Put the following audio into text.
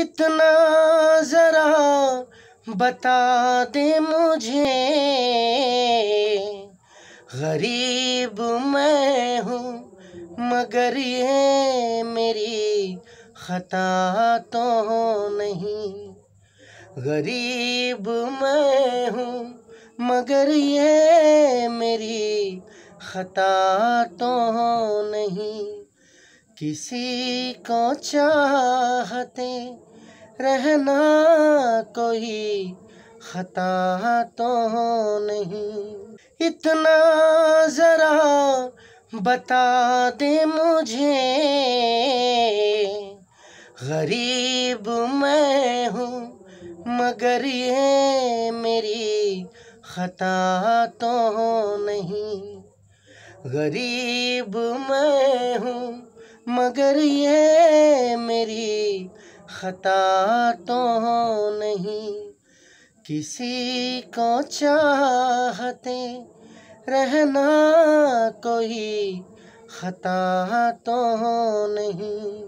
اتنا ذرا بتا دے مجھے غریب میں ہوں مگر یہ میری خطا تو نہیں غریب میں ہوں مگر یہ میری خطا تو نہیں کسی کو چاہتے رہنا کوئی خطا تو نہیں اتنا ذرا بتا دے مجھے غریب میں ہوں مگر یہ میری خطا تو نہیں غریب میں ہوں مگر یہ میری خطا تو نہیں کسی کو چاہتے رہنا کوئی خطا تو نہیں